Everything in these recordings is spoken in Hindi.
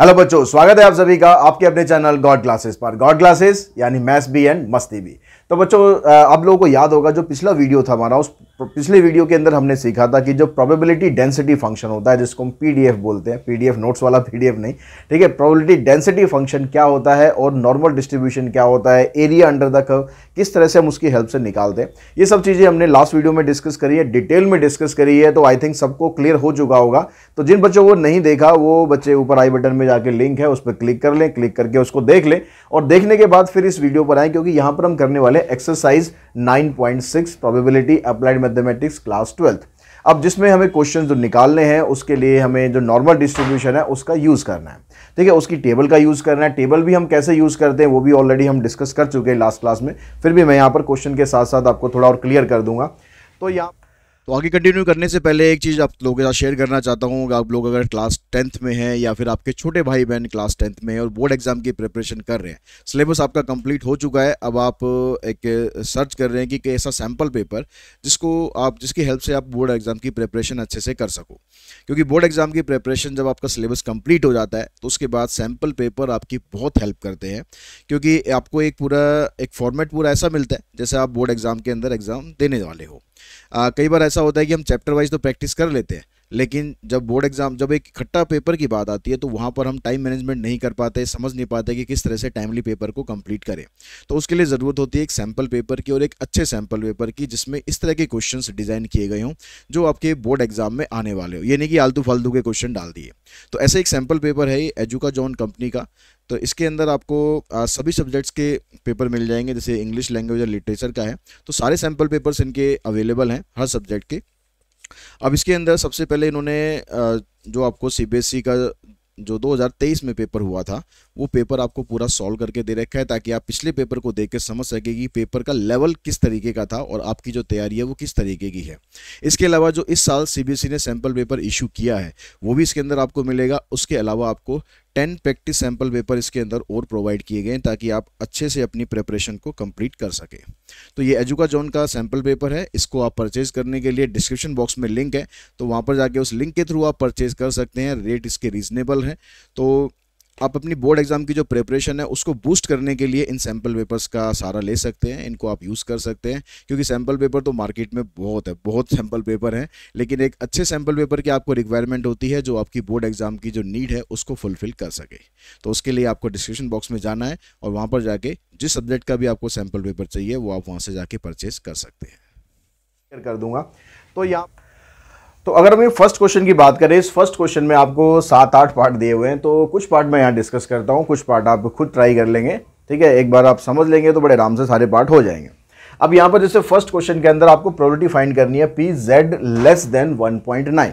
हेलो बच्चों स्वागत है आप सभी का आपके अपने चैनल गॉड क्लासेस पर गॉड क्लासेस यानी मैथ्स भी एंड मस्ती भी तो बच्चों आप लोगों को याद होगा जो पिछला वीडियो था हमारा उस पिछले वीडियो के अंदर हमने सीखा था कि जो प्रोबेबिलिटी डेंसिटी फंक्शन होता है जिसको हम पीडीएफ बोलते हैं पीडीएफ नोट्स वाला पीडीएफ नहीं ठीक है प्रोबेबिलिटी डेंसिटी फंक्शन क्या होता है और नॉर्मल डिस्ट्रीब्यूशन क्या होता है एरिया अंडर द कर्व किस तरह से हम उसकी हेल्प से निकालते हैं ये सब चीज़ें हमने लास्ट वीडियो में डिस्कस करी है डिटेल में डिस्कस करी है तो आई थिंक सबको क्लियर हो चुका होगा तो जिन बच्चों को नहीं देखा वो बच्चे ऊपर आई बटन में जाकर लिंक है उस पर क्लिक कर लें क्लिक करके उसको देख लें और देखने के बाद फिर इस वीडियो पर आएँ क्योंकि यहाँ पर हम करने वाले exercise nine point six probability applied mathematics class twelfth अब जिसमें हमें क्वेश्चन जो निकालने हैं उसके लिए हमें जो नॉर्मल डिस्ट्रीब्यूशन है उसका यूज़ करना है ठीक है उसकी टेबल का यूज़ करना है टेबल भी हम कैसे यूज़ करते हैं वो भी ऑलरेडी हम डिस्कस कर चुके हैं लास्ट क्लास में फिर भी मैं यहाँ पर क्वेश्चन के साथ साथ आपको थोड़ा और क्लियर कर दूंगा तो यहाँ तो आगे कंटिन्यू करने से पहले एक चीज़ आप लोगों के साथ शेयर करना चाहता हूँ आप लोग अगर क्लास टेंथ में हैं या फिर आपके छोटे भाई बहन क्लास टेंथ में हैं और बोर्ड एग्जाम की प्रिपरेशन कर रहे हैं सिलेबस आपका कंप्लीट हो चुका है अब आप एक सर्च कर रहे हैं कि ऐसा सैम्पल पेपर जिसको आप जिसकी हेल्प से आप बोर्ड एग्जाम की प्रिपरेशन अच्छे से कर सको क्योंकि बोर्ड एग्जाम की प्रिपरेशन जब आपका सिलेबस कंप्लीट हो जाता है तो उसके बाद सैम्पल पेपर आपकी बहुत हेल्प करते हैं क्योंकि आपको एक पूरा एक फॉर्मेट पूरा ऐसा मिलता है जैसे आप बोर्ड एग्ज़ाम के अंदर एग्ज़ाम देने वाले हो कई बार ऐसा होता है कि हम चैप्टर वाइज तो प्रैक्टिस कर लेते हैं लेकिन जब बोर्ड एग्जाम जब एक इकट्ठा पेपर की बात आती है तो वहाँ पर हम टाइम मैनेजमेंट नहीं कर पाते समझ नहीं पाते कि किस तरह से टाइमली पेपर को कंप्लीट करें तो उसके लिए ज़रूरत होती है एक सैम्पल पेपर की और एक अच्छे सैम्पल पेपर की जिसमें इस तरह के क्वेश्चन डिज़ाइन किए गए हों जो आपके बोर्ड एग्जाम में आने वाले हो यानी कि आलतू फालतू के क्वेश्चन डाल दिए तो ऐसे एक सैम्पल पेपर है एजुका जॉन कंपनी का तो इसके अंदर आपको सभी सब्जेक्ट्स के पेपर मिल जाएंगे जैसे इंग्लिश लैंग्वेज और लिटरेचर का है तो सारे सैम्पल पेपर्स इनके अवेलेबल हैं हर सब्जेक्ट के अब इसके अंदर सबसे पहले इन्होंने जो आपको सी e का जो 2023 में पेपर हुआ था वो पेपर आपको पूरा सॉल्व करके दे रखा है ताकि आप पिछले पेपर को देख के समझ सके कि पेपर का लेवल किस तरीके का था और आपकी जो तैयारी है वो किस तरीके की है इसके अलावा जो इस साल सीबीएसई e ने सैम्पल पेपर इशू किया है वो भी इसके अंदर आपको मिलेगा उसके अलावा आपको टेन प्रैक्टिस सैंपल पेपर इसके अंदर और प्रोवाइड किए गए ताकि आप अच्छे से अपनी प्रेपरेशन को कंप्लीट कर सके तो ये एजुका जोन का सैंपल पेपर है इसको आप परचेज करने के लिए डिस्क्रिप्शन बॉक्स में लिंक है तो वहाँ पर जाके उस लिंक के थ्रू आप परचेज कर सकते हैं रेट इसके रीजनेबल है तो आप अपनी बोर्ड एग्ज़ाम की जो प्रिपरेशन है उसको बूस्ट करने के लिए इन सैम्पल पेपर्स का सारा ले सकते हैं इनको आप यूज़ कर सकते हैं क्योंकि सैम्पल पेपर तो मार्केट में बहुत है बहुत सैम्पल पेपर हैं लेकिन एक अच्छे सैम्पल पेपर की आपको रिक्वायरमेंट होती है जो आपकी बोर्ड एग्ज़ाम की जो नीड है उसको फुलफ़िल कर सके तो उसके लिए आपको डिस्क्रिप्शन बॉक्स में जाना है और वहाँ पर जाके जिस सब्जेक्ट का भी आपको सैम्पल पेपर चाहिए वो आप वहाँ से जाके परचेज़ कर सकते हैं कर दूंगा तो यहाँ तो अगर हम ये फर्स्ट क्वेश्चन की बात करें इस फर्स्ट क्वेश्चन में आपको सात आठ पार्ट दिए हुए हैं तो कुछ पार्ट मैं यहाँ डिस्कस करता हूँ कुछ पार्ट आप खुद ट्राई कर लेंगे ठीक है एक बार आप समझ लेंगे तो बड़े आराम से सारे पार्ट हो जाएंगे अब यहाँ पर जैसे फर्स्ट क्वेश्चन के अंदर आपको प्रोबेबिलिटी फाइंड करनी है P Z less than nine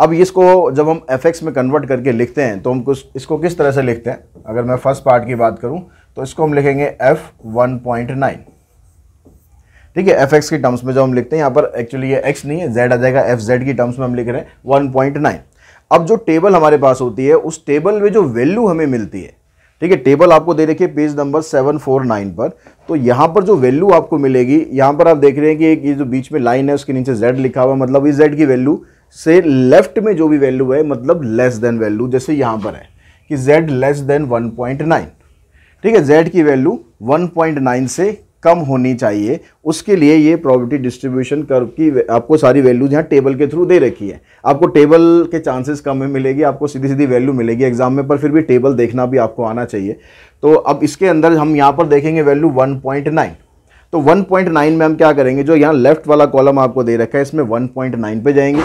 अब इसको जब हम एफ एक्स में कन्वर्ट करके लिखते हैं तो हम कुछ इसको किस तरह से लिखते हैं अगर मैं फर्स्ट पार्ट की बात करूँ तो इसको हम लिखेंगे एफ वन पॉइंट नाइन ठीक है एफ एक्स के टर्म्स में जब हम लिखते हैं यहाँ पर एक्चुअली ये एक्स नहीं है जेड आ जाएगा एफ जेड की टर्म्स में हम लिख रहे हैं वन पॉइंट नाइन अब जो टेबल हमारे पास होती है उस टेबल में जो वैल्यू हमें मिलती है ठीक है टेबल आपको दे रखिए page number seven four nine पर तो यहाँ पर जो वैल्यू आपको मिलेगी यहाँ पर आप देख रहे हैं कि एक ये जो बीच में लाइन है उसके नीचे जेड लिखा हुआ मतलब इस जेड की वैल्यू से लेफ्ट में जो भी वैल्यू है मतलब लेस देन वैल्यू जैसे यहाँ पर है कि Z less than one point nine ठीक है जेड की वैल्यू वन पॉइंट नाइन से कम होनी चाहिए उसके लिए ये प्रॉपर्टी डिस्ट्रीब्यूशन कर्व की आपको सारी वैल्यूज यहाँ टेबल के थ्रू दे रखी है आपको टेबल के चांसेस कम में मिलेगी आपको सीधी सीधी वैल्यू मिलेगी एग्जाम में पर फिर भी टेबल देखना भी आपको आना चाहिए तो अब इसके अंदर हम यहाँ पर देखेंगे वैल्यू 1.9 तो 1.9 में हम क्या करेंगे जो यहाँ लेफ्ट वाला कॉलम आपको दे रखा है इसमें नाइन पर जाएंगे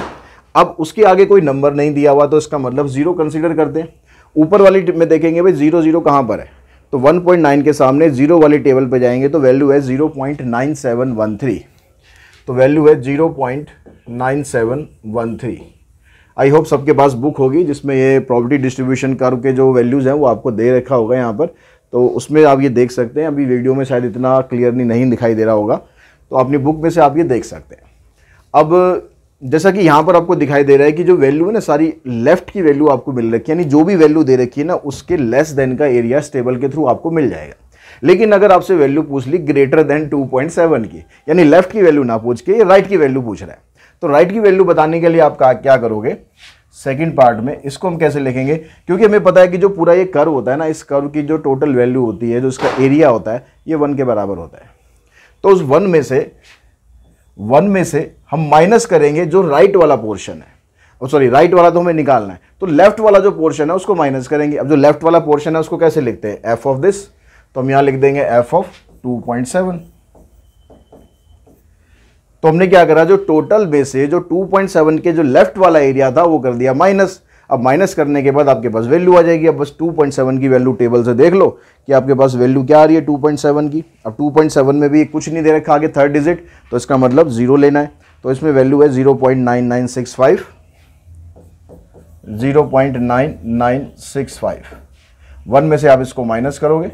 अब उसके आगे कोई नंबर नहीं दिया हुआ तो इसका मतलब ज़ीरो कंसिडर करते हैं ऊपर वाली में देखेंगे भाई ज़ीरो ज़ीरो कहाँ पर है तो 1.9 के सामने जीरो वाले टेबल पे जाएंगे तो वैल्यू है 0.9713 तो वैल्यू है 0.9713 आई होप सबके पास बुक होगी जिसमें ये प्रॉपर्टी डिस्ट्रीब्यूशन कर्व के जो वैल्यूज़ हैं वो आपको दे रखा होगा यहाँ पर तो उसमें आप ये देख सकते हैं अभी वीडियो में शायद इतना क्लियरली नहीं दिखाई दे रहा होगा तो अपनी बुक में से आप ये देख सकते हैं अब जैसा कि यहाँ पर आपको दिखाई दे रहा है कि जो वैल्यू है ना सारी लेफ्ट की वैल्यू आपको मिल रखी है यानी जो भी वैल्यू दे रखी है ना उसके लेस देन का एरिया स्टेबल के थ्रू आपको मिल जाएगा लेकिन अगर आपसे वैल्यू पूछ ली ग्रेटर देन 2.7 की यानी लेफ्ट की वैल्यू ना पूछ के राइट की वैल्यू पूछ रहा है तो राइट की वैल्यू बताने के लिए आप क्या करोगे सेकेंड पार्ट में इसको हम कैसे लिखेंगे क्योंकि हमें पता है कि जो पूरा ये कर्व होता है ना इस कर्व की जो टोटल वैल्यू होती है जो इसका एरिया होता है ये वन के बराबर होता है तो उस वन में से वन में से हम माइनस करेंगे जो राइट वाला पोर्शन है सॉरी राइट वाला तो हमें निकालना है तो लेफ्ट वाला जो पोर्शन है उसको माइनस करेंगे अब जो लेफ्ट वाला पोर्शन है उसको कैसे लिखते हैं एफ ऑफ दिस तो हम यहां लिख देंगे एफ ऑफ 2.7 तो हमने क्या करा जो टोटल बेस है जो 2.7 के जो लेफ्ट वाला एरिया था वो कर दिया माइनस अब माइनस करने के बाद आपके पास वैल्यू आ जाएगी अब बस 2.7 की वैल्यू टेबल से देख लो कि आपके पास वैल्यू क्या आ रही है 2.7 की अब 2.7 में भी कुछ नहीं दे रखा आगे थर्ड डिजिट तो इसका मतलब जीरो लेना है तो इसमें वैल्यू है zero point nine nine six five zero point nine nine six five one में से आप इसको माइनस करोगे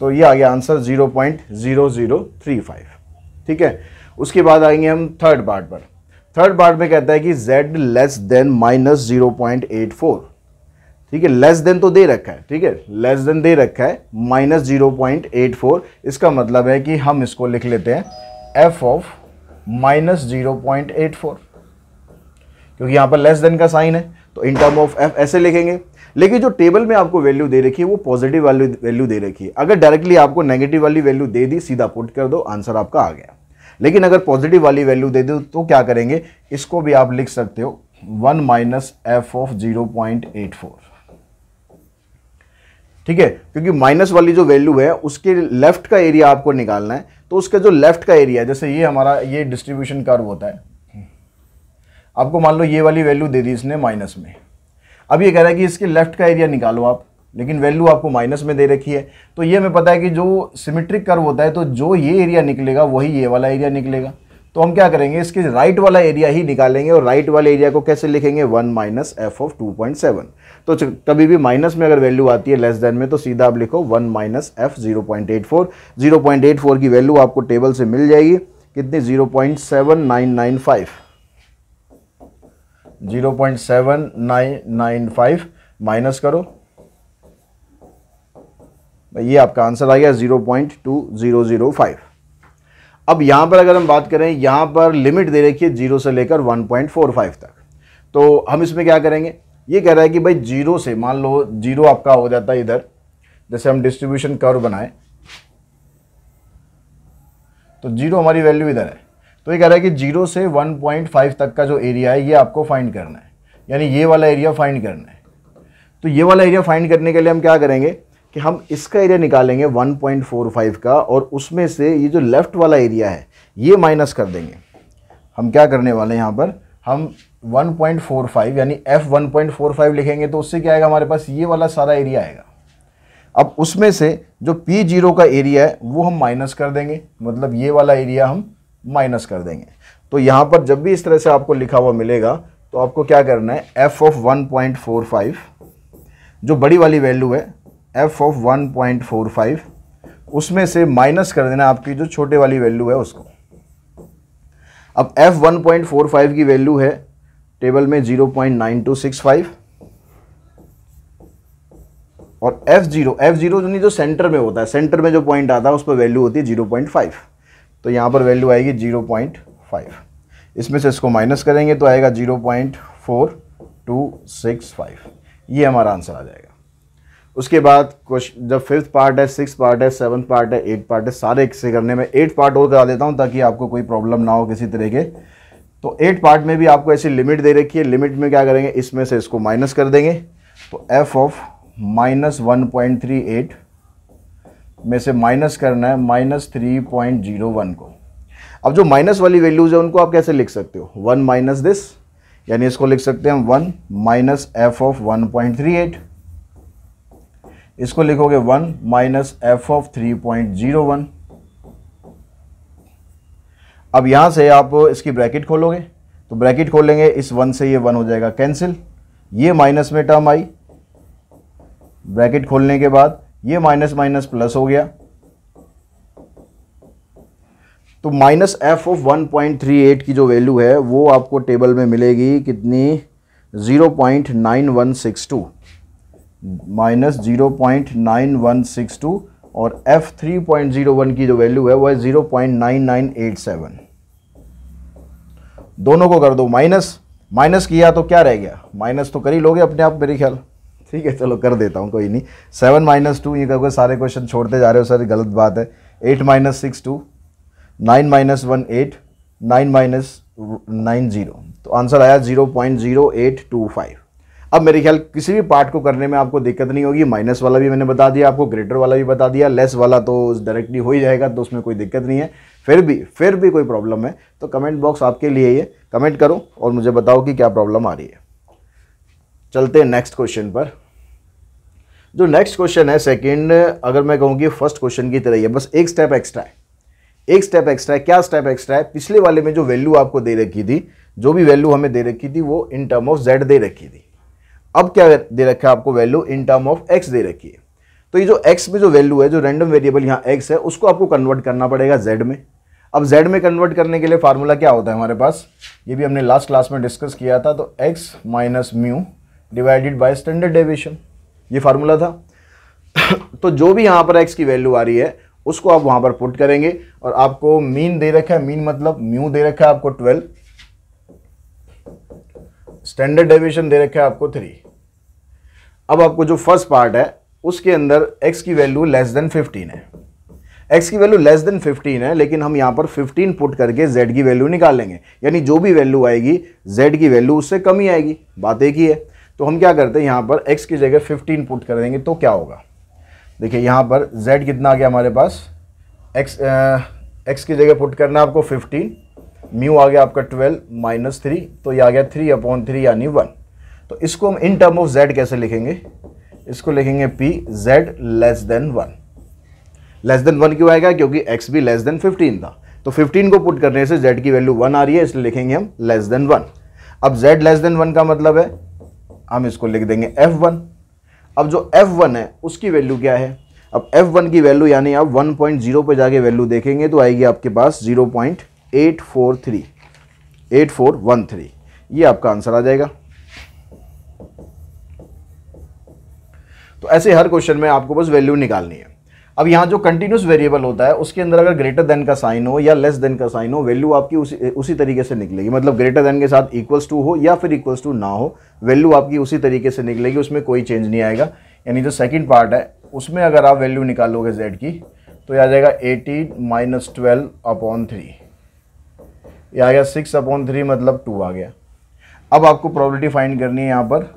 तो ये आ गया answer zero point zero zero three five ठीक है उसके बाद आएंगे हम थर्ड पार्ट पर थर्ड पार्ट में कहता है कि z less than minus zero point eight four ठीक है लेस देन तो दे रखा है ठीक है लेस देन दे रखा है minus zero point eight four इसका मतलब है कि हम इसको लिख लेते हैं F of minus zero point eight four क्योंकि यहां पर लेस देन का साइन है तो इन टर्म ऑफ एफ ऐसे लिखेंगे लेकिन जो टेबल में आपको वैल्यू दे रखी है वो पॉजिटिव वाली वैल्यू दे रखी है अगर डायरेक्टली आपको नेगेटिव वाली वैल्यू दे दी सीधा पुट कर दो आंसर आपका आ गया लेकिन अगर पॉजिटिव वाली वैल्यू दे दो तो क्या करेंगे इसको भी आप लिख सकते हो one minus F of zero point eight four ठीक है क्योंकि माइनस वाली जो वैल्यू है उसके लेफ्ट का एरिया आपको निकालना है तो उसका जो लेफ्ट का एरिया है जैसे ये हमारा ये डिस्ट्रीब्यूशन कर्व होता है आपको मान लो ये वाली वैल्यू दे दी इसने माइनस में अब ये कह रहा है कि इसके लेफ्ट का एरिया निकालो आप लेकिन वैल्यू आपको माइनस में दे रखी है तो ये हमें पता है कि जो सिमेट्रिक कर्व होता है तो जो ये एरिया निकलेगा वही ये वाला एरिया निकलेगा तो हम क्या करेंगे इसके राइट वाला एरिया ही निकालेंगे और राइट वाले एरिया को कैसे लिखेंगे one minus F of two point seven तो कभी भी माइनस में अगर वैल्यू आती है लेस देन में तो सीधा आप लिखो one minus F zero point eight four zero point eight four की वैल्यू आपको टेबल से मिल जाएगी कितनी zero point seven nine nine five zero point seven nine nine five minus करो ये आपका आंसर आ गया zero point two zero zero five अब यहाँ पर अगर हम बात करें यहाँ पर लिमिट दे रखी है जीरो से लेकर वन पॉइंट फोर फाइव तक तो हम इसमें क्या करेंगे ये कह रहा है कि भाई जीरो से मान लो जीरो आपका हो जाता है इधर जैसे हम डिस्ट्रीब्यूशन कर्व बनाएं तो जीरो हमारी वैल्यू इधर है तो ये कह रहा है कि जीरो से 1.5 तक का जो एरिया है ये आपको फाइंड करना है यानी ये वाला एरिया फाइंड करना है तो ये वाला एरिया फाइंड करने के लिए हम क्या करेंगे कि हम इसका एरिया निकालेंगे 1.45 का और उसमें से ये जो लेफ़्ट वाला एरिया है ये माइनस कर देंगे हम क्या करने वाले हैं यहाँ पर हम 1.45 यानी f 1.45 लिखेंगे तो उससे क्या आएगा हमारे पास ये वाला सारा एरिया आएगा अब उसमें से जो पी जीरो का एरिया है वो हम माइनस कर देंगे मतलब ये वाला एरिया हम माइनस कर देंगे तो यहाँ पर जब भी इस तरह से आपको लिखा हुआ मिलेगा तो आपको क्या करना है एफ ऑफ 1.45 जो बड़ी वाली वैल्यू है F of one point four five उसमें से माइनस कर देना आपकी जो छोटे वाली वैल्यू है उसको अब F one point four five की वैल्यू है टेबल में zero point nine two six five और एफ जीरो एफ जीरो नहीं जो सेंटर में होता है सेंटर में जो पॉइंट आता है उस पर वैल्यू होती है जीरो पॉइंट फाइव तो यहाँ पर वैल्यू आएगी जीरो पॉइंट फाइव इसमें से इसको माइनस करेंगे तो आएगा zero point four two six five ये हमारा आंसर आ जाएगा उसके बाद क्वेश्चन जब फिफ्थ पार्ट है सिक्स पार्ट है सेवन पार्ट है एट पार्ट है सारे एक से करने में एट पार्ट और करा देता हूँ ताकि आपको कोई प्रॉब्लम ना हो किसी तरह के तो एट पार्ट में भी आपको ऐसी लिमिट दे रखी है लिमिट में क्या करेंगे इसमें से इसको माइनस कर देंगे तो F of minus one point three eight में से माइनस करना है minus three point zero one को अब जो माइनस वाली वैल्यूज़ है उनको आप कैसे लिख सकते हो वन माइनस दिस यानी इसको लिख सकते हैं one minus F of one point three eight इसको लिखोगे one minus F of three point zero one अब यहां से आप इसकी ब्रैकेट खोलोगे तो ब्रैकेट खोलेंगे इस वन से ये वन हो जाएगा कैंसिल ये माइनस में टर्म आई ब्रैकेट खोलने के बाद ये माइनस माइनस प्लस हो गया तो minus F of one point three eight की जो वैल्यू है वो आपको टेबल में मिलेगी कितनी zero point nine one six two minus zero point nine one six two और F three point zero one की जो वैल्यू है वह है zero point nine nine eight seven दोनों को कर दो माइनस माइनस किया तो क्या रह गया माइनस तो कर ही लोगे अपने आप मेरे ख्याल ठीक है चलो कर देता हूँ कोई नहीं सेवन माइनस टू ये कहोगे सारे क्वेश्चन छोड़ते जा रहे हो सर गलत बात है eight minus six two nine minus one eight nine minus nine zero तो आंसर आया zero point zero eight two five अब मेरे ख्याल किसी भी पार्ट को करने में आपको दिक्कत नहीं होगी माइनस वाला भी मैंने बता दिया आपको ग्रेटर वाला भी बता दिया लेस वाला तो डायरेक्टली हो ही जाएगा तो उसमें कोई दिक्कत नहीं है फिर भी फिर भी कोई प्रॉब्लम है तो कमेंट बॉक्स आपके लिए ही है कमेंट करो और मुझे बताओ कि क्या प्रॉब्लम आ रही है चलते हैं नेक्स्ट क्वेश्चन पर जो नेक्स्ट क्वेश्चन है सेकेंड अगर मैं कहूँगी फर्स्ट क्वेश्चन की तरह ही है बस एक स्टेप एक्स्ट्रा है एक स्टेप एक्स्ट्रा है क्या स्टेप एक्स्ट्रा है पिछले वाले में जो वैल्यू आपको दे रखी थी जो भी वैल्यू हमें दे रखी थी वो इन टर्म ऑफ जेड दे रखी थी अब क्या दे रखा है आपको value in term of X दे रखी है तो ये जो एक्स में जो वैल्यू है जो रैंडम वेरिएबल यहाँ एक्स है उसको आपको कन्वर्ट करना पड़ेगा जेड में अब जेड में कन्वर्ट करने के लिए फार्मूला क्या होता है हमारे पास ये भी हमने लास्ट क्लास में डिस्कस किया था तो X minus mu divided by standard deviation ये फार्मूला था तो जो भी यहाँ पर एक्स की वैल्यू आ रही है उसको आप वहाँ पर पुट करेंगे और आपको मीन दे रखा है मीन मतलब म्यू दे रखा है आपको ट्वेल्व स्टैंडर्ड डेविएशन दे रखा है आपको थ्री अब आपको जो फर्स्ट पार्ट है उसके अंदर x की वैल्यू लेस देन 15 है x की वैल्यू लेस देन 15 है लेकिन हम यहाँ पर 15 पुट करके z की वैल्यू निकाल लेंगे यानी जो भी वैल्यू आएगी z की वैल्यू उससे कम ही आएगी बात एक ही है तो हम क्या करते हैं यहाँ पर x की जगह 15 पुट कर देंगे तो क्या होगा देखिए यहाँ पर z कितना आ गया हमारे पास x आ, x की जगह पुट करना आपको फिफ्टीन म्यू आ गया आपका ट्वेल्व माइनस थ्री तो ये आ गया थ्री अपॉन थ्री यानी वन तो इसको हम इन टर्म ऑफ z कैसे लिखेंगे इसको लिखेंगे P Z less than one less than one क्यों आएगा क्योंकि एक्स भी लेस देन फिफ्टीन था तो फिफ्टीन को पुट करने से जेड की वैल्यू वन आ रही है इसलिए लिखेंगे हम लेस देन वन अब जेड लेस देन वन का मतलब है हम इसको लिख देंगे एफ वन अब जो एफ वन है उसकी वैल्यू क्या है अब एफ वन की वैल्यू यानी आप वन पॉइंट जीरो पर जाके वैल्यू देखेंगे तो आएगी आपके पास zero point eight four three eight four one three ये आपका आंसर आ जाएगा तो ऐसे हर क्वेश्चन में आपको बस वैल्यू निकालनी है अब यहाँ जो कंटिन्यूस वेरिएबल होता है उसके अंदर अगर ग्रेटर देन का साइन हो या लेस देन का साइन हो वैल्यू आपकी उसी उसी तरीके से निकलेगी मतलब ग्रेटर देन के साथ इक्वल्स टू हो या फिर इक्वल्स टू ना हो वैल्यू आपकी उसी तरीके से निकलेगी उसमें कोई चेंज नहीं आएगा यानी जो सेकेंड पार्ट है उसमें अगर आप वैल्यू निकालोगे जेड की तो यह आ जाएगा eighteen minus twelve upon three या आ गया सिक्स अपॉन थ्री मतलब टू आ गया अब आपको प्रॉब्लिटी फाइंड करनी है यहाँ पर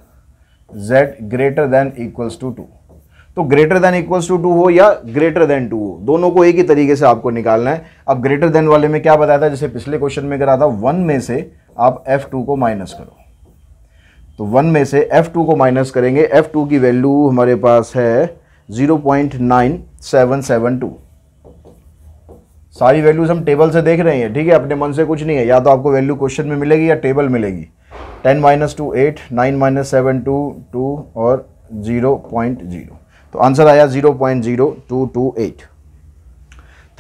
z greater than equals to two तो greater than equals to two हो या ग्रेटर देन टू हो दोनों को एक ही तरीके से आपको निकालना है अब ग्रेटर देन वाले में क्या बताया था जैसे पिछले क्वेश्चन में करा था वन में से आप एफ टू को माइनस करो तो वन में से एफ टू को माइनस करेंगे एफ टू की वैल्यू हमारे पास है zero point nine seven seven two सारी वैल्यूज हम टेबल से देख रहे हैं ठीक है अपने मन से कुछ नहीं है या तो आपको वैल्यू क्वेश्चन में मिलेगी या टेबल मिलेगी ten minus two eight nine minus seven two two और ज़ीरो पॉइंट ज़ीरो तो आंसर आया zero point zero two two eight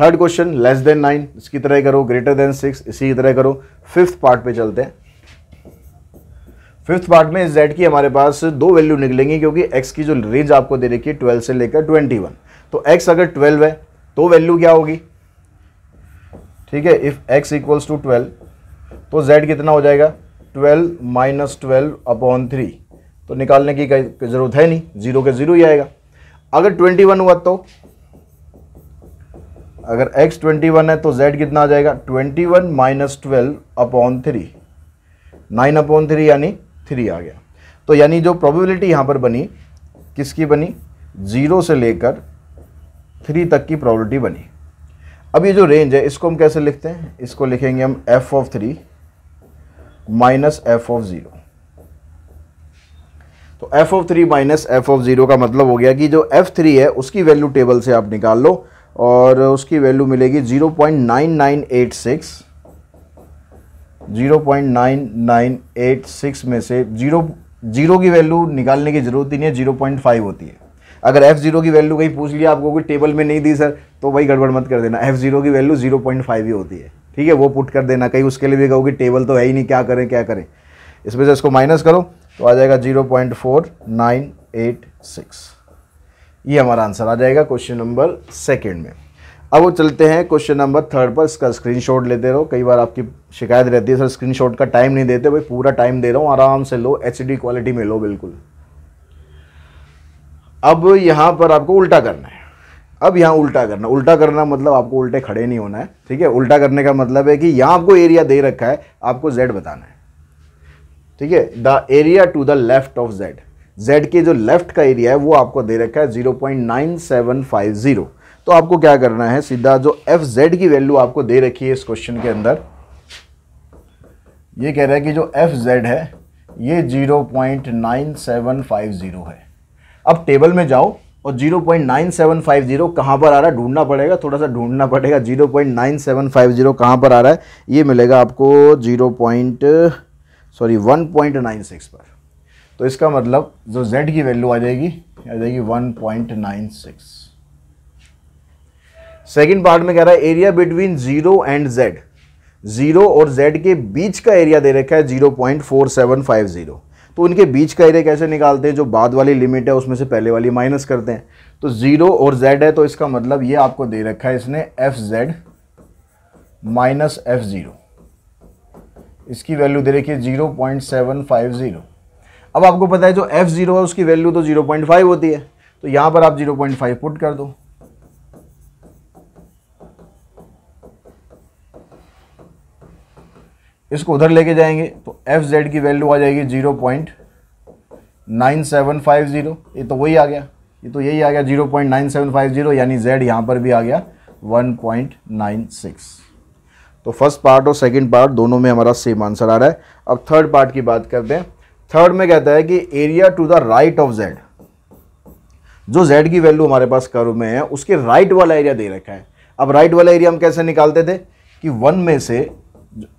third question less than nine इसकी तरह करो ग्रेटर देन सिक्स इसी तरह करो फिफ्थ पार्ट पे चलते हैं फिफ्थ पार्ट में इस जेड की हमारे पास दो वैल्यू निकलेंगी क्योंकि एक्स की जो रेंज आपको दे रखी है ट्वेल्व से लेकर ट्वेंटी वन तो एक्स अगर ट्वेल्व है तो वैल्यू क्या होगी ठीक है if X equals to twelve तो जेड कितना हो जाएगा twelve minus twelve upon three तो निकालने की ज़रूरत है नहीं जीरो के जीरो ही आएगा अगर ट्वेंटी वन हुआ तो अगर एक्स ट्वेंटी वन है तो जेड कितना आ जाएगा twenty one minus twelve upon three nine upon three यानी थ्री आ गया तो यानी जो प्रोबेबिलिटी यहाँ पर बनी किसकी बनी जीरो से लेकर थ्री तक की प्रोबेबिलिटी बनी अब ये जो रेंज है इसको हम कैसे लिखते हैं इसको लिखेंगे हम F of three minus F of zero तो F of three minus F of zero का मतलब हो गया कि जो एफ थ्री है उसकी वैल्यू टेबल से आप निकाल लो और उसकी वैल्यू मिलेगी zero point nine nine eight six zero point nine nine eight six में से ज़ीरो जीरो की वैल्यू निकालने की ज़रूरत ही नहीं है जीरो पॉइंट फाइव होती है अगर एफ़ ज़ीरो की वैल्यू कहीं पूछ लिया आपको कोई टेबल में नहीं दी सर तो वही गड़बड़ मत कर देना एफ़ ज़ीरो की वैल्यू जीरो पॉइंट फाइव ही होती है ठीक है वो पुट कर देना कहीं उसके लिए भी कहोगे टेबल तो है ही नहीं क्या करें क्या करें इसमें से इसको माइनस करो तो आ जाएगा zero point four nine eight six ये हमारा आंसर आ जाएगा क्वेश्चन नंबर सेकेंड में अब वो चलते हैं क्वेश्चन नंबर थर्ड पर इसका शॉट लेते रहो कई बार आपकी शिकायत रहती है सर शॉट का टाइम नहीं देते भाई पूरा टाइम दे रहा हूँ आराम से लो एच क्वालिटी में लो बिल्कुल अब यहाँ पर आपको उल्टा करना है अब यहाँ उल्टा करना उल्टा करना मतलब आपको उल्टे खड़े नहीं होना है ठीक है उल्टा करने का मतलब है कि यहाँ आपको एरिया दे रखा है आपको जेड बताना है ठीक है the area to the left of Z Z के जो लेफ्ट का एरिया है वो आपको दे रखा है zero point nine seven five zero तो आपको क्या करना है सीधा जो एफ जेड की वैल्यू आपको दे रखी है इस क्वेश्चन के अंदर ये कह रहा है कि जो एफ जेड है ये zero point nine seven five zero है अब टेबल में जाओ और 0.9750 कहाँ पर आ रहा है ढूंढना पड़ेगा थोड़ा सा ढूंढना पड़ेगा 0.9750 कहाँ पर आ रहा है ये मिलेगा आपको 0. सॉरी वन पर तो इसका मतलब जो z की वैल्यू आ जाएगी आ जाएगी 1.96 सेकेंड पार्ट में कह रहा है area between zero and Z zero और जेड के बीच का एरिया दे रखा है 0.4750 तो उनके बीच का एरिया कैसे निकालते हैं जो बाद वाली लिमिट है उसमें से पहले वाली माइनस करते हैं तो ज़ीरो और जेड है तो इसका मतलब ये आपको दे रखा है इसने F Z minus F zero इसकी वैल्यू दे रखी है zero point seven five zero अब आपको पता है जो एफ ज़ीरो है उसकी वैल्यू तो जीरो पॉइंट फाइव होती है तो यहां पर आप जीरो पॉइंट फाइव पुट कर दो इसको उधर लेके जाएंगे तो एफ जेड की वैल्यू आ जाएगी zero point nine seven five zero ये तो वही आ गया ये तो यही आ गया zero point nine seven five zero यानी जेड यहाँ पर भी आ गया वन पॉइंट नाइन सिक्स तो फर्स्ट पार्ट और सेकंड पार्ट दोनों में हमारा सेम आंसर आ रहा है अब थर्ड पार्ट की बात करते हैं थर्ड में कहता है कि area to the right of Z जो जेड की वैल्यू हमारे पास कर्व में है उसके राइट वाला एरिया दे रखा है अब राइट वाला एरिया हम कैसे निकालते थे कि वन में से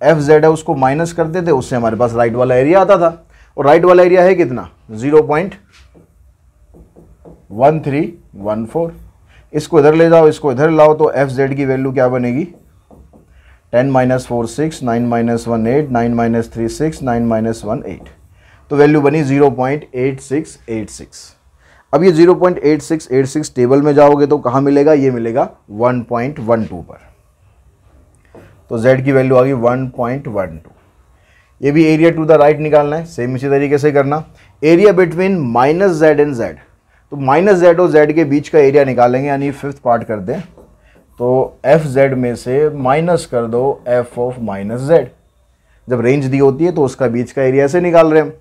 एफ जेड है उसको माइनस करते थे उससे हमारे पास राइट वाला एरिया आता था और राइट वाला एरिया है कितना zero point one three one four इसको इधर ले जाओ इसको इधर लाओ तो एफ जेड की वैल्यू क्या बनेगी ten minus four six nine minus one eight nine minus three six nine minus one eight तो वैल्यू बनी zero point eight six eight six अब ये zero point eight six eight six table में जाओगे तो कहाँ मिलेगा ये मिलेगा वन पॉइंट वन टू पर तो z की वैल्यू आ गई 1.12 ये भी एरिया टू द राइट निकालना है सेम इसी तरीके से करना area between minus Z and Z तो माइनस जेड और जेड के बीच का एरिया निकालेंगे यानी फिफ्थ पार्ट कर दें तो एफ जेड में से माइनस कर दो एफ ऑफ माइनस जेड जब रेंज दी होती है तो उसका बीच का एरिया से निकाल रहे हैं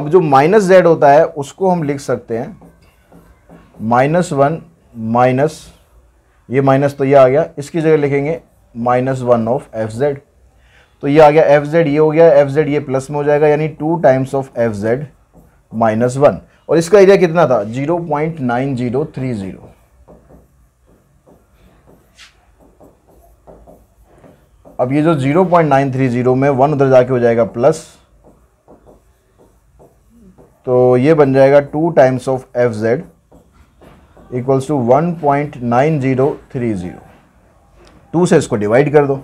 अब जो माइनस जेड होता है उसको हम लिख सकते हैं माइनस वन माइनस ये माइनस तो ये आ गया इसकी जगह लिखेंगे minus one of F Z तो ये आ गया एफ जेड ये हो गया एफ जेड ये प्लस में हो जाएगा यानी two times of F Z minus one और इसका एरिया कितना था zero point nine zero three zero अब ये जो zero point nine three zero में वन उधर जाके हो जाएगा प्लस तो ये बन जाएगा two times of F Z equals to one point nine zero three zero two से इसको डिवाइड कर दो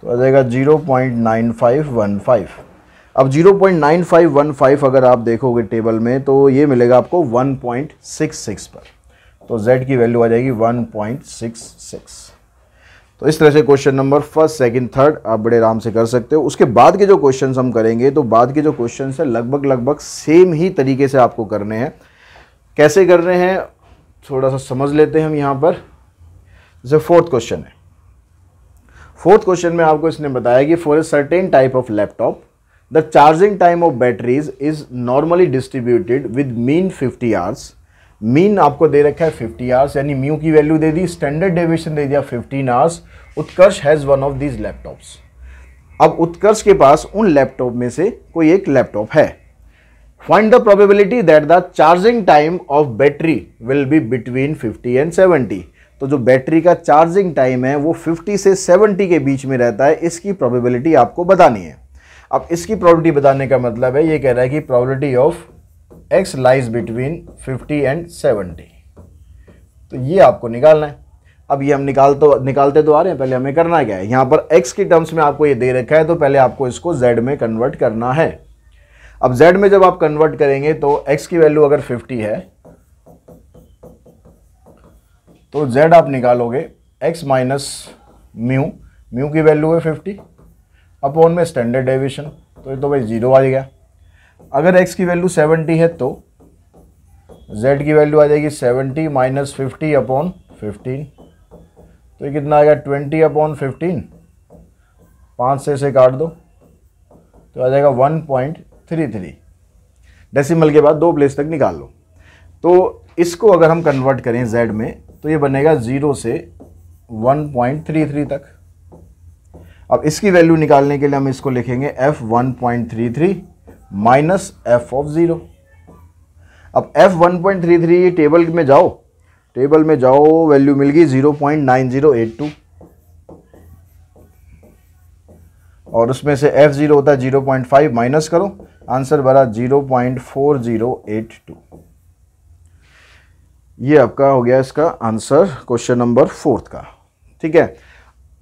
तो आ जाएगा zero point nine five one five अब zero point nine five one five अगर आप देखोगे टेबल में तो ये मिलेगा आपको वन पॉइंट सिक्स सिक्स पर तो z की वैल्यू आ जाएगी वन पॉइंट सिक्स सिक्स तो इस तरह से question number first second third आप बड़े आराम से कर सकते हो उसके बाद के जो क्वेश्चंस हम करेंगे तो बाद के जो क्वेश्चंस है लगभग लगभग सेम ही तरीके से आपको करने हैं कैसे करने हैं थोड़ा सा समझ लेते हैं हम यहाँ पर जो फोर्थ क्वेश्चन है फोर्थ क्वेश्चन में आपको इसने बताया कि for a certain type of laptop the charging time of batteries is normally distributed with mean 50 hours mean आपको दे रखा है 50 आवर्स यानी म्यू की वैल्यू दे दी स्टैंडर्ड डेविएशन दे दिया 15 hours Utkarsh has one of these laptops अब उत्कर्ष के पास उन लैपटॉप में से कोई एक लैपटॉप है find the probability that the charging time of battery will be between 50 and 70 तो जो बैटरी का चार्जिंग टाइम है वो 50 से 70 के बीच में रहता है इसकी प्रोबेबिलिटी आपको बतानी है अब इसकी प्रोबेबिलिटी बताने का मतलब है ये कह रहा है कि probability of X lies between 50 and 70 तो ये आपको निकालना है अब ये हम निकाल तो निकालते तो आ रहे हैं पहले हमें करना क्या है यहाँ पर एक्स के टर्म्स में आपको ये दे रखा है तो पहले आपको इसको जेड में कन्वर्ट करना है अब जेड में जब आप कन्वर्ट करेंगे तो एक्स की वैल्यू अगर फिफ्टी है तो z आप निकालोगे x माइनस म्यू म्यू की वैल्यू है फिफ्टी अपॉन में स्टैंडर्ड डेविएशन तो ये तो भाई ज़ीरो आ गया अगर x की वैल्यू सेवेंटी है तो z की वैल्यू आ जाएगी seventy minus fifty upon fifteen तो ये कितना आ गया ट्वेंटी अपॉन फिफ्टीन पाँच से इसे काट दो तो आ जाएगा one point three three decimal के बाद दो प्लेस तक निकाल लो तो इसको अगर हम कन्वर्ट करें जेड में तो ये बनेगा ज़ीरो से वन पॉइंट थ्री थ्री तक अब इसकी वैल्यू निकालने के लिए हम इसको लिखेंगे F one point three three minus F of zero अब F one point three three table में जाओ टेबल में जाओ वैल्यू मिल गई zero point nine zero eight two और उसमें से एफ ज़ीरो होता है ज़ीरो पॉइंट फाइव माइनस करो आंसर बना zero point four zero eight two ये आपका हो गया इसका आंसर क्वेश्चन नंबर फोर्थ का ठीक है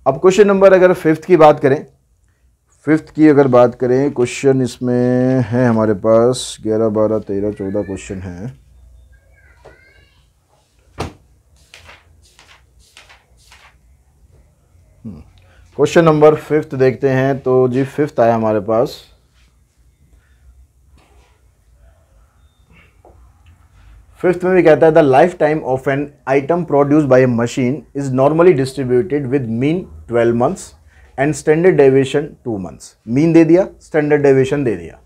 अब क्वेश्चन नंबर अगर फिफ्थ की बात करें फिफ्थ की अगर बात करें क्वेश्चन इसमें है हमारे पास ग्यारह बारह तेरह चौदह क्वेश्चन हैं हम्म। क्वेश्चन नंबर फिफ्थ देखते हैं तो जी फिफ्थ आया हमारे पास फिफ्थ में भी कहता है the life time of an item produce by a machine is normally distributed with mean twelve months and standard deviation two months mean दे दिया स्टैंडर्ड डेविएशन दे दिया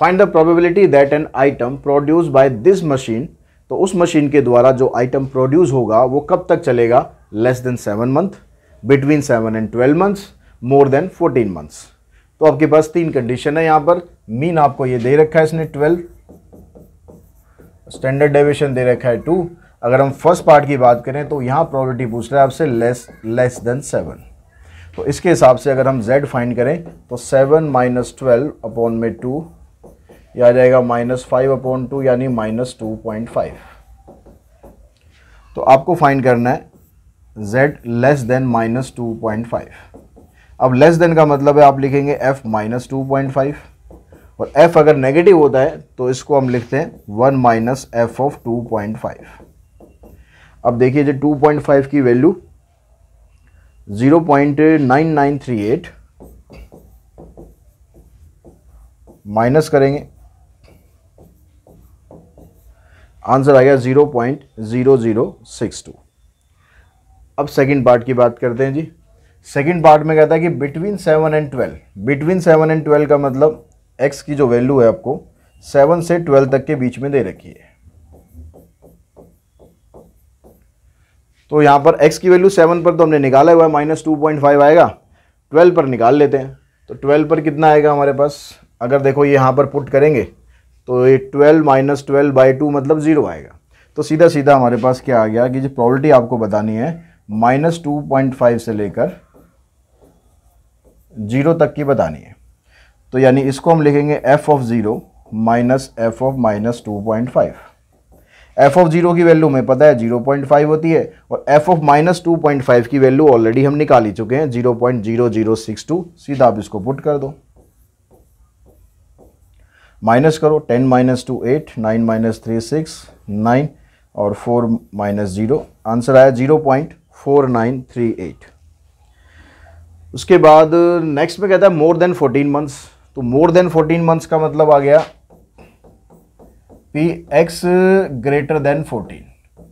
find the probability that an item produce by this machine तो उस मशीन के द्वारा जो आइटम प्रोड्यूस होगा वो कब तक चलेगा less than seven month between seven and twelve months more than fourteen months तो आपके पास तीन कंडीशन है यहाँ पर मीन आपको ये दे रखा है इसने ट्वेल्व स्टैंडर्ड डेविएशन दे रखा है टू अगर हम फर्स्ट पार्ट की बात करें तो यहाँ प्रॉबर्टी पूछ रहा है आपसे लेस लेस देन सेवन तो इसके हिसाब से अगर हम जेड फाइंड करें तो सेवन माइनस ट्वेल्व अपॉन में टू या आ जाएगा माइनस फाइव अपॉन टू यानी माइनस टू पॉइंट फाइव तो आपको फाइंड करना है z less than minus two point five अब लेस देन का मतलब है आप लिखेंगे f minus two point five और f अगर नेगेटिव होता है तो इसको हम लिखते हैं one minus F of two point five अब देखिए जो टू पॉइंट फाइव की value zero point nine nine three eight minus करेंगे आंसर आ गया zero point zero zero six two अब सेकंड पार्ट की बात करते हैं जी सेकंड पार्ट में कहता है कि between seven and twelve between seven and twelve का मतलब एक्स की जो वैल्यू है आपको सेवन से ट्वेल्व तक के बीच में दे रखी है तो यहां पर एक्स की वैल्यू सेवन पर तो हमने निकाला हुआ है माइनस टू पॉइंट फाइव आएगा ट्वेल्व पर निकाल लेते हैं तो ट्वेल्व पर कितना आएगा हमारे पास अगर देखो ये यहां पर पुट करेंगे तो ये twelve minus twelve by two मतलब ज़ीरो आएगा तो सीधा सीधा हमारे पास क्या आ गया कि जो प्रॉबलिटी आपको बतानी है माइनस टू पॉइंट फाइव से लेकर ज़ीरो तक की बतानी है तो यानी इसको हम लिखेंगे F of zero minus F of minus two point five F of zero की वैल्यू हमें पता है जीरो पॉइंट फाइव होती है और F of minus two point five की वैल्यू ऑलरेडी हम निकाल ही चुके हैं zero point zero zero six two सीधा आप इसको पुट कर दो माइनस करो ten minus two eight nine minus three six nine और फोर माइनस जीरो आंसर आया zero point four nine three eight उसके बाद नेक्स्ट में कहता है मोर देन फोर्टीन मंथ्स तो मोर देन 14 मंथ्स का मतलब आ गया पी एक्स ग्रेटर देन 14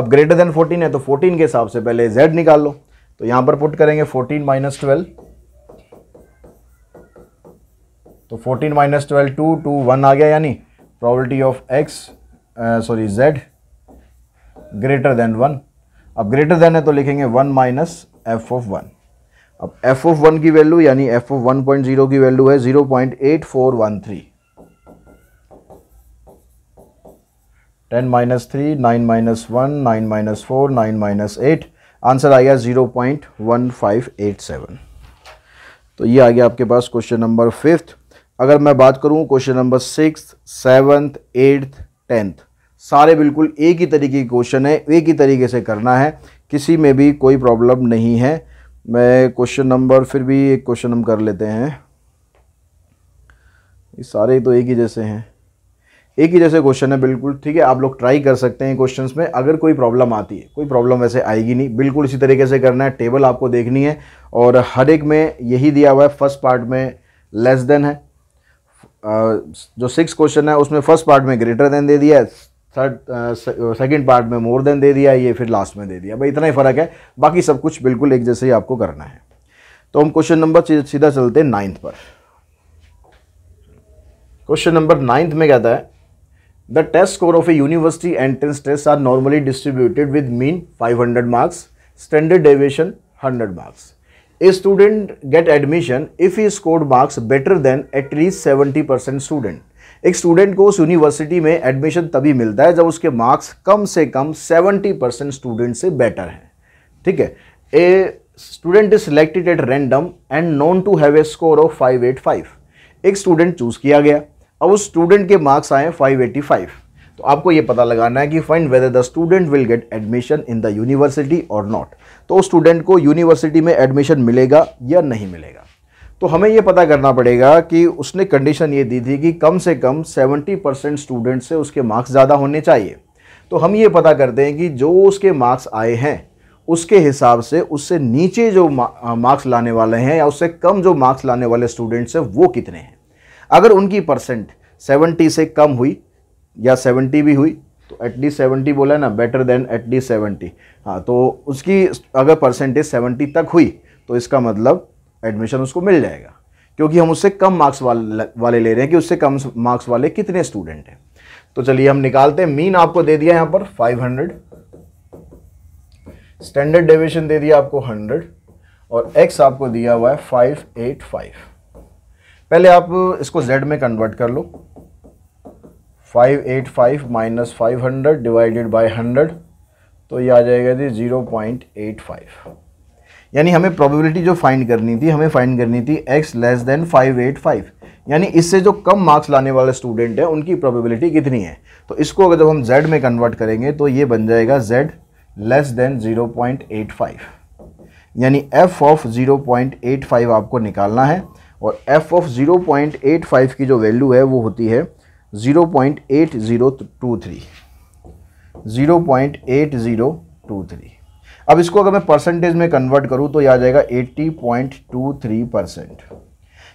अब ग्रेटर देन 14 है तो 14 के हिसाब से पहले z निकाल लो तो यहां पर पुट करेंगे 14 माइनस ट्वेल्व तो 14 minus twelve two two one आ गया यानी probability of X sorry Z greater than one अब ग्रेटर देन है तो लिखेंगे one minus F of one अब एफ ऑफ वन की वैल्यू यानी F of one point zero की वैल्यू है zero point eight four one three ten minus three nine minus one nine minus four nine minus eight answer आ गया zero point one five eight seven तो ये आ गया आपके पास क्वेश्चन नंबर फिफ्थ अगर मैं बात करूं question number six seventh eighth tenth सारे बिल्कुल एक ही तरीके के क्वेश्चन है एक ही तरीके से करना है किसी में भी कोई प्रॉब्लम नहीं है मैं क्वेश्चन नंबर फिर भी एक क्वेश्चन हम कर लेते हैं ये सारे तो एक ही जैसे हैं एक ही जैसे क्वेश्चन है बिल्कुल ठीक है आप लोग ट्राई कर सकते हैं क्वेश्चन में अगर कोई प्रॉब्लम आती है कोई प्रॉब्लम वैसे आएगी नहीं बिल्कुल इसी तरीके से करना है टेबल आपको देखनी है और हर एक में यही दिया हुआ है फर्स्ट पार्ट में लेस देन है जो सिक्स क्वेश्चन है उसमें फर्स्ट पार्ट में ग्रेटर देन दे दिया है थर्ड सेकेंड पार्ट में मोर देन दे दिया ये फिर लास्ट में दे दिया भाई इतना ही फ़र्क है बाकी सब कुछ बिल्कुल एक जैसे ही आपको करना है तो हम क्वेश्चन नंबर सीधा चलते हैं नाइन्थ पर क्वेश्चन नंबर नाइन्थ में कहता है the test score of a university entrance test are normally distributed with mean 500 marks standard deviation 100 marks a student get admission if he score marks better than at least seventy percent student एक स्टूडेंट को उस यूनिवर्सिटी में एडमिशन तभी मिलता है जब उसके मार्क्स कम से कम 70 परसेंट स्टूडेंट से बेटर हैं ठीक है a student is selected at random and known to have a score of 585 एक स्टूडेंट चूज किया गया अब उस स्टूडेंट के मार्क्स आए 585 तो आपको ये पता लगाना है कि find whether the student will get admission in the university और नॉट तो स्टूडेंट को यूनिवर्सिटी में एडमिशन मिलेगा या नहीं मिलेगा तो हमें ये पता करना पड़ेगा कि उसने कंडीशन ये दी थी कि कम से कम 70 परसेंट स्टूडेंट से उसके मार्क्स ज़्यादा होने चाहिए तो हम ये पता करते हैं कि जो उसके मार्क्स आए हैं उसके हिसाब से उससे नीचे जो मार्क्स लाने वाले हैं या उससे कम जो मार्क्स लाने वाले स्टूडेंट्स हैं वो कितने हैं अगर उनकी परसेंट 70 से कम हुई या 70 भी हुई तो एटलीस्ट 70 बोला ना बेटर देन एटलीस्ट 70 हाँ तो उसकी अगर परसेंटेज 70 तक हुई तो इसका मतलब एडमिशन उसको मिल जाएगा क्योंकि हम उससे कम मार्क्स वाले वाले ले रहे हैं कि उससे कम मार्क्स वाले कितने स्टूडेंट हैं तो चलिए हम निकालते हैं मीन आपको दे दिया यहाँ पर 500 स्टैंडर्ड डेविएशन दे दिया आपको 100 और एक्स आपको दिया हुआ है 585 पहले आप इसको जेड में कन्वर्ट कर लो 585 eight five minus five divided by hundred तो ये आ जाएगा जी जीरो यानी हमें प्रोबेबिलिटी जो फाइंड करनी थी हमें फाइंड करनी थी X less than five eight five यानी इससे जो कम मार्क्स लाने वाले स्टूडेंट हैं उनकी प्रोबेबिलिटी कितनी है तो इसको अगर जब हम जेड में कन्वर्ट करेंगे तो ये बन जाएगा Z less than zero point eight five यानी F of zero point eight five आपको निकालना है और F of zero point eight five की जो वैल्यू है वो होती है zero point eight zero two three zero point eight zero two three अब इसको अगर मैं परसेंटेज में कन्वर्ट करूं तो यह आ जाएगा 80.23 परसेंट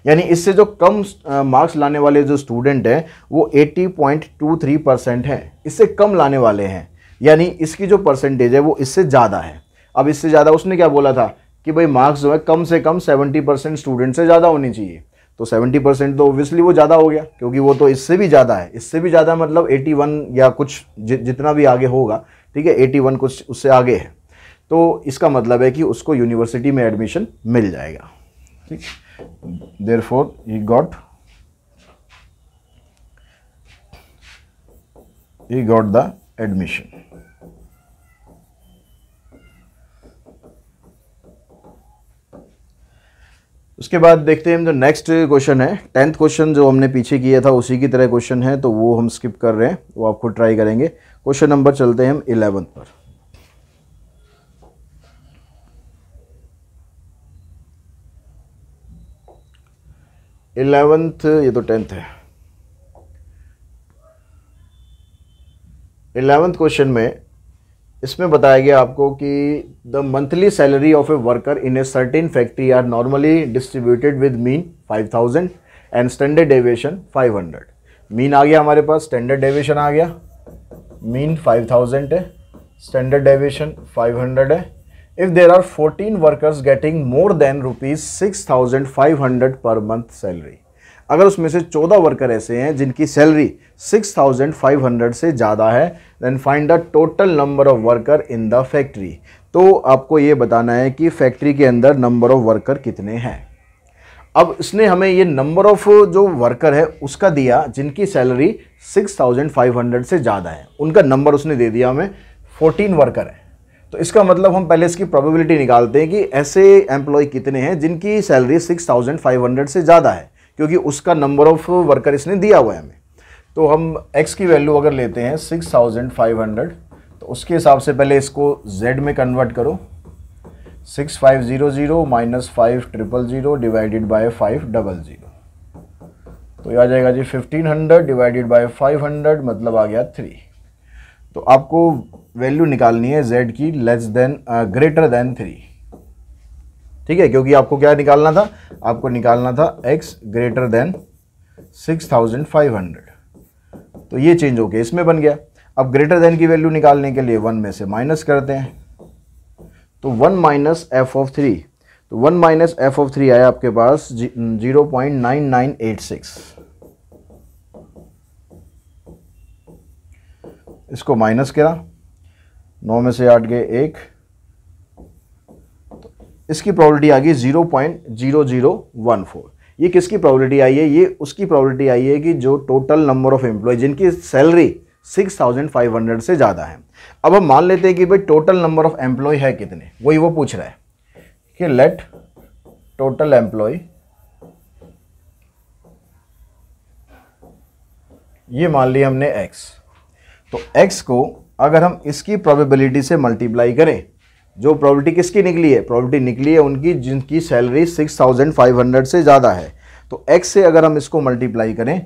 यानी इससे जो कम मार्क्स लाने वाले जो स्टूडेंट हैं वो 80.23 परसेंट हैं इससे कम लाने वाले हैं यानी इसकी जो परसेंटेज है वो इससे ज़्यादा है अब इससे ज़्यादा उसने क्या बोला था कि भाई मार्क्स जो है कम से कम सेवेंटी परसेंट स्टूडेंट से ज़्यादा होनी चाहिए तो 70 परसेंट तो ओबियसली वो ज़्यादा हो गया क्योंकि वो तो इससे भी ज़्यादा है इससे भी ज़्यादा मतलब 81 या कुछ जि, जितना भी आगे होगा ठीक है 81 कुछ उससे आगे है तो इसका मतलब है कि उसको यूनिवर्सिटी में एडमिशन मिल जाएगा ठीक therefore he got he got the admission उसके बाद देखते हैं हम जो नेक्स्ट क्वेश्चन है टेंथ क्वेश्चन जो हमने पीछे किया था उसी की तरह क्वेश्चन है तो वो हम स्किप कर रहे हैं वो आपको ट्राई करेंगे क्वेश्चन नंबर चलते हैं हम इलेवंथ पर इलेवेंथ ये तो टेंथ है इलेवेंथ क्वेश्चन में इसमें बताया गया आपको कि the monthly salary of a worker in a certain factory are normally distributed with mean 5000 and standard deviation 500 mean आ गया हमारे पास स्टैंडर्ड डेविएशन आ गया मीन 5000 है स्टैंडर्ड डेविएशन 500 है fourteen workers getting 14 than rupees six thousand five hundred per month salary अगर उसमें से 14 वर्कर ऐसे हैं जिनकी सैलरी 6500 से ज़्यादा है then find the total number of worker in the factory तो आपको ये बताना है कि फैक्ट्री के अंदर नंबर ऑफ वर्कर कितने हैं अब इसने हमें ये नंबर ऑफ जो वर्कर है उसका दिया जिनकी सैलरी 6500 से ज़्यादा है उनका नंबर उसने दे दिया हमें 14 वर्कर है तो इसका मतलब हम पहले इसकी प्रोबेबिलिटी निकालते हैं कि ऐसे एम्प्लॉय कितने हैं जिनकी सैलरी 6,500 से ज़्यादा है क्योंकि उसका नंबर ऑफ वर्कर इसने दिया हुआ है हमें तो हम एक्स की वैल्यू अगर लेते हैं 6,500 तो उसके हिसाब से पहले इसको जेड में कन्वर्ट करो six five zero zero minus five triple zero divided by five double zero तो ये आ जाएगा जी fifteen hundred divided by five hundred मतलब आ गया थ्री तो आपको वैल्यू निकालनी है z की less than greater than three ठीक है क्योंकि आपको क्या निकालना था आपको निकालना था x greater than six thousand five hundred तो ये चेंज होके इसमें बन गया अब ग्रेटर देन की वैल्यू निकालने के लिए वन में से माइनस करते हैं तो one minus F of three तो one minus F of three आया आपके पास zero point nine nine eight six इसको माइनस करा नौ में से आठ गए एक इसकी प्रॉबलिटी आ गई zero point zero zero one four ये किसकी प्रॉबलिटी आई है ये उसकी प्रॉबलिटी आई है कि जो टोटल नंबर ऑफ एम्प्लॉय जिनकी salary six thousand five hundred से ज़्यादा है अब हम मान लेते हैं कि भाई टोटल नंबर ऑफ एम्प्लॉय है कितने वही वो पूछ रहा है कि लेट टोटल एम्प्लॉय ये मान लिया हमने एक्स तो x को अगर हम इसकी प्रोबेबिलिटी से मल्टीप्लाई करें जो प्रॉबिलिटी किसकी निकली है प्रॉबिलिटी निकली है उनकी जिनकी सैलरी 6,500 से ज़्यादा है तो x से अगर हम इसको मल्टीप्लाई करें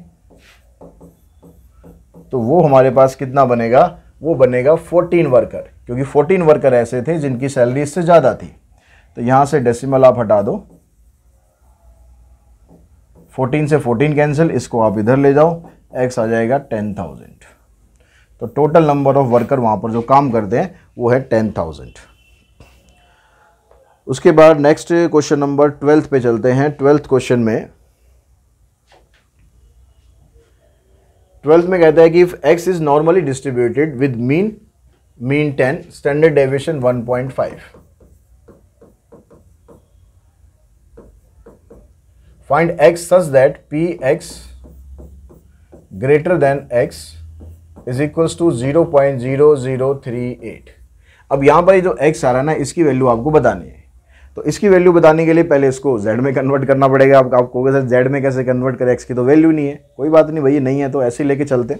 तो वो हमारे पास कितना बनेगा वो बनेगा 14 वर्कर क्योंकि 14 वर्कर ऐसे थे जिनकी सैलरी इससे ज़्यादा थी तो यहाँ से डेसिमल आप हटा दो 14 से 14 कैंसिल इसको आप इधर ले जाओ एक्स आ जाएगा टेन थाउजेंड तो टोटल नंबर ऑफ वर्कर वहाँ पर जो काम करते हैं वो है टेन थाउजेंड उसके बाद नेक्स्ट क्वेश्चन नंबर ट्वेल्थ पे चलते हैं ट्वेल्थ क्वेश्चन में ट्वेल्थ में कहता है कि if X is normally distributed with mean mean ten standard deviation one point five find X such that P X greater than X is equals to zero point zero zero three eight अब यहाँ पर ये जो एक्स आ रहा है ना इसकी वैल्यू आपको बतानी है तो इसकी वैल्यू बताने के लिए पहले इसको जेड में कन्वर्ट करना पड़ेगा आप आपको सर जेड में कैसे कन्वर्ट करें एक्स की तो वैल्यू नहीं है कोई बात नहीं भैया नहीं है तो ऐसे लेके चलते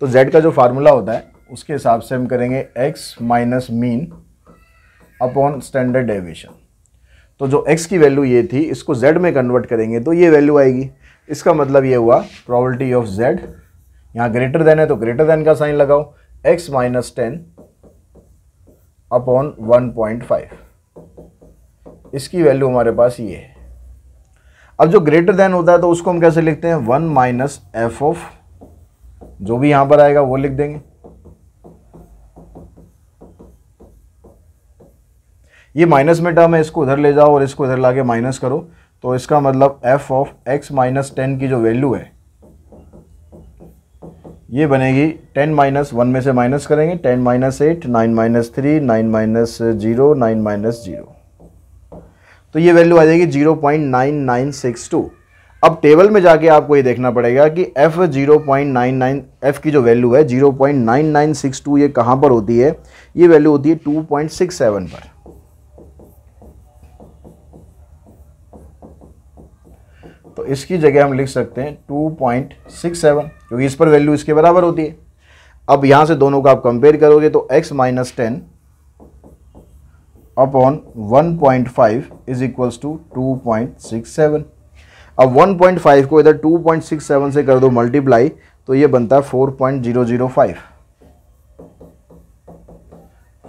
तो जेड का जो फार्मूला होता है उसके हिसाब से हम करेंगे X minus mean upon standard deviation तो जो एक्स की वैल्यू ये थी इसको जेड में कन्वर्ट करेंगे तो ये वैल्यू आएगी इसका मतलब ये हुआ प्रॉबलिटी ऑफ जेड यहां ग्रेटर देन है तो ग्रेटर देन का साइन लगाओ X minus ten upon one point five इसकी वैल्यू हमारे पास ये है अब जो ग्रेटर देन होता है तो उसको हम कैसे लिखते हैं वन माइनस एफ ऑफ जो भी यहां पर आएगा वो लिख देंगे ये माइनस में टर्म है इसको उधर ले जाओ और इसको इधर लाके माइनस करो तो इसका मतलब F of X minus ten की जो वैल्यू है ये बनेगी टेन माइनस वन में से माइनस करेंगे ten minus eight nine minus three nine minus zero nine minus zero तो ये वैल्यू आ जाएगी zero point nine nine six two अब टेबल में जाके आपको ये देखना पड़ेगा कि F zero point nine nine F की जो वैल्यू है zero point nine nine six two ये कहाँ पर होती है ये वैल्यू होती है टू पॉइंट सिक्स सेवन पर तो इसकी जगह हम लिख सकते हैं टू पॉइंट सिक्स सेवन क्योंकि इस पर वैल्यू इसके बराबर होती है अब यहां से दोनों का आप कंपेयर करोगे तो X minus ten upon one point five is equals to two point six seven अब वन पॉइंट फाइव को इधर टू पॉइंट सिक्स सेवन से कर दो मल्टीप्लाई तो यह बनता है four point zero zero five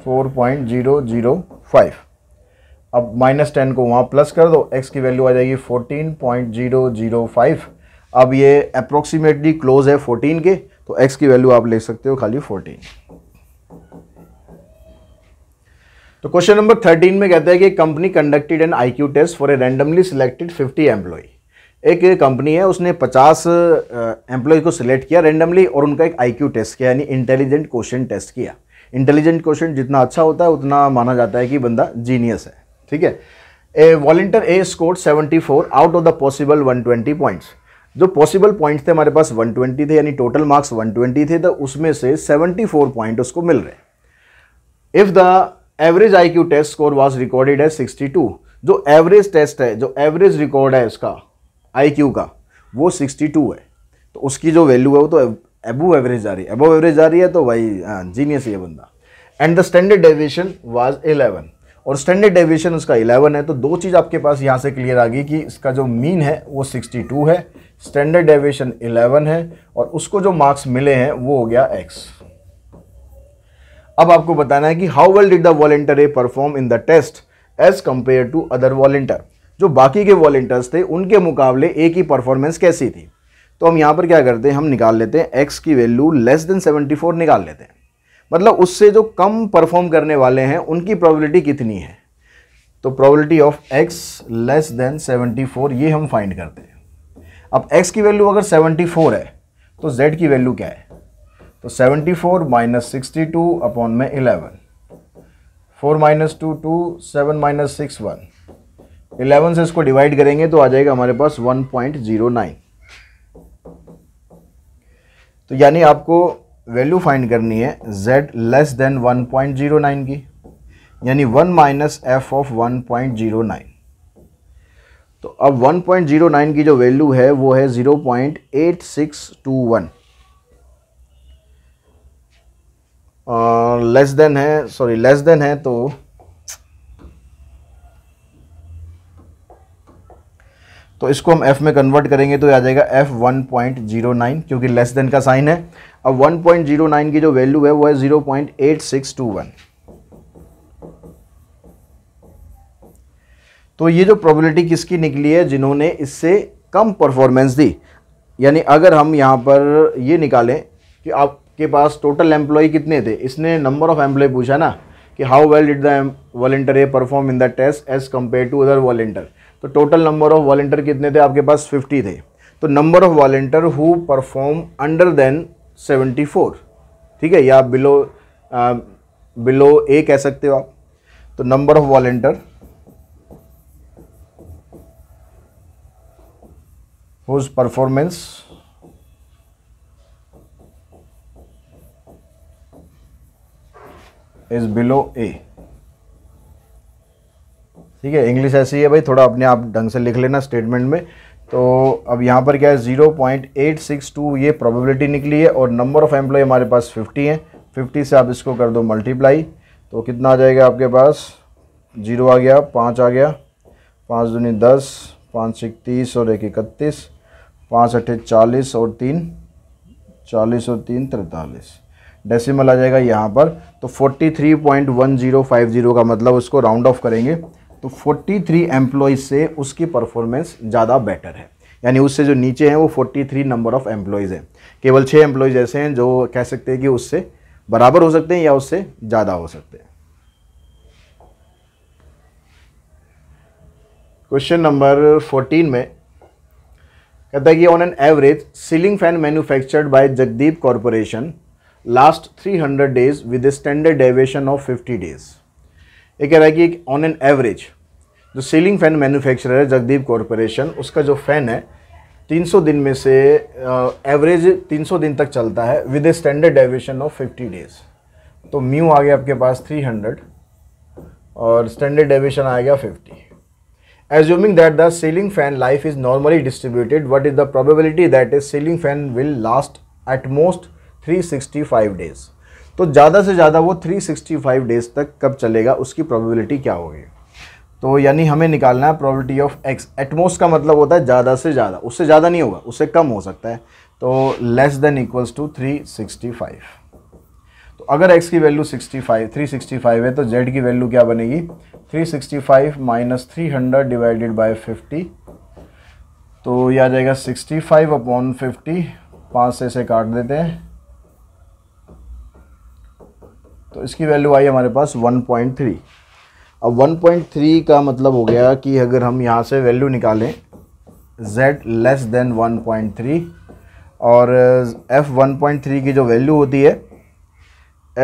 four point zero zero five अब माइनस टेन को वहाँ प्लस कर दो एक्स की वैल्यू आ जाएगी fourteen point zero zero five अब ये अप्रोक्सीमेटली क्लोज है फोर्टीन के तो एक्स की वैल्यू आप ले सकते हो खाली फोर्टीन तो क्वेश्चन नंबर थर्टीन में कहता है कि company conducted an I test for a randomly selected fifty employ एक कंपनी है उसने पचास एम्प्लॉय को सिलेक्ट किया रैंडमली और उनका एक आईक्यू टेस्ट किया यानी इंटेलिजेंट क्वेश्चन टेस्ट किया इंटेलिजेंट क्वेश्चन जितना अच्छा होता है उतना माना जाता है कि बंदा जीनियस है ठीक है a volunteer a score 74 out of the possible 120 points जो पॉसिबल पॉइंट्स थे हमारे पास 120 थे यानी टोटल मार्क्स 120 थे तो उसमें से 74 पॉइंट उसको मिल रहे if the average I Q test score was recorded है टू जो एवरेज टेस्ट है जो एवरेज रिकॉर्ड है उसका आई क्यू का वो 62 है तो उसकी जो वैल्यू है वो तो एबो एवरेज जा रही है एबो एवरेज जा रही है तो भाई जीनियस हाँ, ये बंदा and the standard deviation was और स्टैंडर्ड डेविएशन उसका 11 है तो दो चीज़ आपके पास यहाँ से क्लियर आ गई कि इसका जो मीन है वो 62 है स्टैंडर्ड डेविएशन 11 है और उसको जो मार्क्स मिले हैं वो हो गया एक्स अब आपको बताना है कि how well did the volunteer A perform in the test as compare to other volunteer जो बाकी के वॉलेंटर्स थे उनके मुकाबले ए की परफॉर्मेंस कैसी थी तो हम यहाँ पर क्या करते हैं हम निकाल लेते हैं एक्स की वैल्यू लेस देन सेवेंटी निकाल लेते हैं मतलब उससे जो कम परफॉर्म करने वाले हैं उनकी प्रोबेबिलिटी कितनी है तो probability of X less than 74 ये हम फाइंड करते हैं अब एक्स की वैल्यू अगर 74 है तो जेड की वैल्यू क्या है तो 74 four minus sixty two upon में eleven four minus two two seven minus six one eleven से इसको डिवाइड करेंगे तो आ जाएगा हमारे पास वन पॉइंट जीरो नाइन तो यानी आपको वैल्यू फाइंड करनी है z लेस देन 1.09 की यानी 1 माइनस एफ ऑफ 1.09 तो अब 1.09 की जो वैल्यू है वो है 0.8621 लेस देन है सॉरी लेस देन है तो तो इसको हम एफ में कन्वर्ट करेंगे तो आ जाएगा F one point zero nine क्योंकि लेस देन का साइन है अब वन पॉइंट जीरो नाइन की जो वैल्यू है वो है zero point eight six two one तो ये जो प्रोबेबिलिटी किसकी निकली है जिन्होंने इससे कम परफॉर्मेंस दी यानी अगर हम यहाँ पर ये निकालें कि आपके पास टोटल एम्प्लॉय कितने थे इसने नंबर ऑफ एम्प्लॉय पूछा ना कि how well did the volunteer A perform in the test as compare to other volunteer तो टोटल नंबर ऑफ वॉलेंटियर कितने थे आपके पास 50 थे तो number of volunteer who perform under than 74 ठीक है या बिलो आ, बिलो ए कह सकते हो आप तो number of volunteer whose performance is below A ठीक है इंग्लिश ऐसी है भाई थोड़ा अपने आप ढंग से लिख लेना स्टेटमेंट में तो अब यहाँ पर क्या है zero point eight six two ये प्रोबेबिलिटी निकली है और नंबर ऑफ़ एम्प्लॉय हमारे पास फिफ्टी है फिफ्टी से आप इसको कर दो मल्टीप्लाई तो कितना आ जाएगा आपके पास जीरो आ गया पाँच आ गया पाँच दूनी दस पाँच एक तीस और एक इकतीस पाँच अट्ठे चालीस और तीन चालीस और तीन तैंतालीस डेसिमल आ जाएगा यहाँ पर तो forty three point one zero five zero का मतलब उसको राउंड ऑफ करेंगे तो 43 थ्री एम्प्लॉयज़ से उसकी परफॉर्मेंस ज़्यादा बेटर है यानी उससे जो नीचे हैं वो 43 नंबर ऑफ़ एम्प्लॉयज़ हैं केवल छः एम्प्लॉयज़ ऐसे हैं जो कह सकते हैं कि उससे बराबर हो सकते हैं या उससे ज़्यादा हो सकते हैं क्वेश्चन नंबर 14 में कहता है कि on an average ceiling fan manufactured by Jagdeep corporation last 300 days with standard deviation of 50 days ये कह रहा है कि ऑन एन एवरेज जो सीलिंग फ़ैन मैन्युफैक्चरर है जगदीप कॉरपोरेशन उसका जो फ़ैन है 300 दिन में से एवरेज 300 दिन तक चलता है with a standard deviation of 50 days तो म्यू आ गया आपके पास 300 और स्टैंडर्ड डाइवेशन आ गया 50 assuming that the ceiling fan life is normally distributed what is the probability that is ceiling fan will last at most 365 days तो ज़्यादा से ज़्यादा वो 365 डेज तक कब चलेगा उसकी प्रोबेबिलिटी क्या होगी तो यानी हमें निकालना है प्रॉबर्टी ऑफ एक्स एटमोस्ट का मतलब होता है ज़्यादा से ज़्यादा उससे ज़्यादा नहीं होगा उससे कम हो सकता है तो less than equals to three sixty five तो अगर एक्स की वैल्यू 65 365 है तो जेड की वैल्यू क्या बनेगी 365 minus three hundred divided by fifty तो ये आ जाएगा 65 अपॉन फिफ्टी पाँच से इसे काट देते हैं तो इसकी वैल्यू आई हमारे पास 1.3 अब 1.3 का मतलब हो गया कि अगर हम यहाँ से वैल्यू निकालें z लेस देन 1.3 और uh, f 1.3 की जो वैल्यू होती है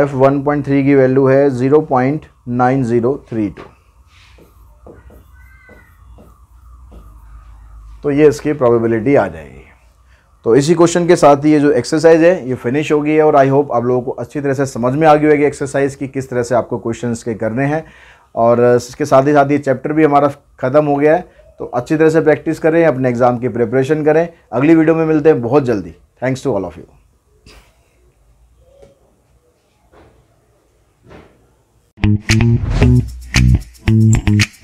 f 1.3 की वैल्यू है 0.9032 तो ये इसकी प्रोबेबिलिटी आ जाएगी तो इसी क्वेश्चन के साथ ही ये जो एक्सरसाइज है ये फिनिश हो गई है और आई होप आप लोगों को अच्छी तरह से समझ में आ गई होगी एक्सरसाइज की किस तरह से आपको क्वेश्चंस के करने हैं और इसके साथ ही साथ ये चैप्टर भी हमारा ख़त्म हो गया है तो अच्छी तरह से प्रैक्टिस करें अपने एग्ज़ाम की प्रिपरेशन करें अगली वीडियो में मिलते हैं बहुत जल्दी thanks to all of you Thank you.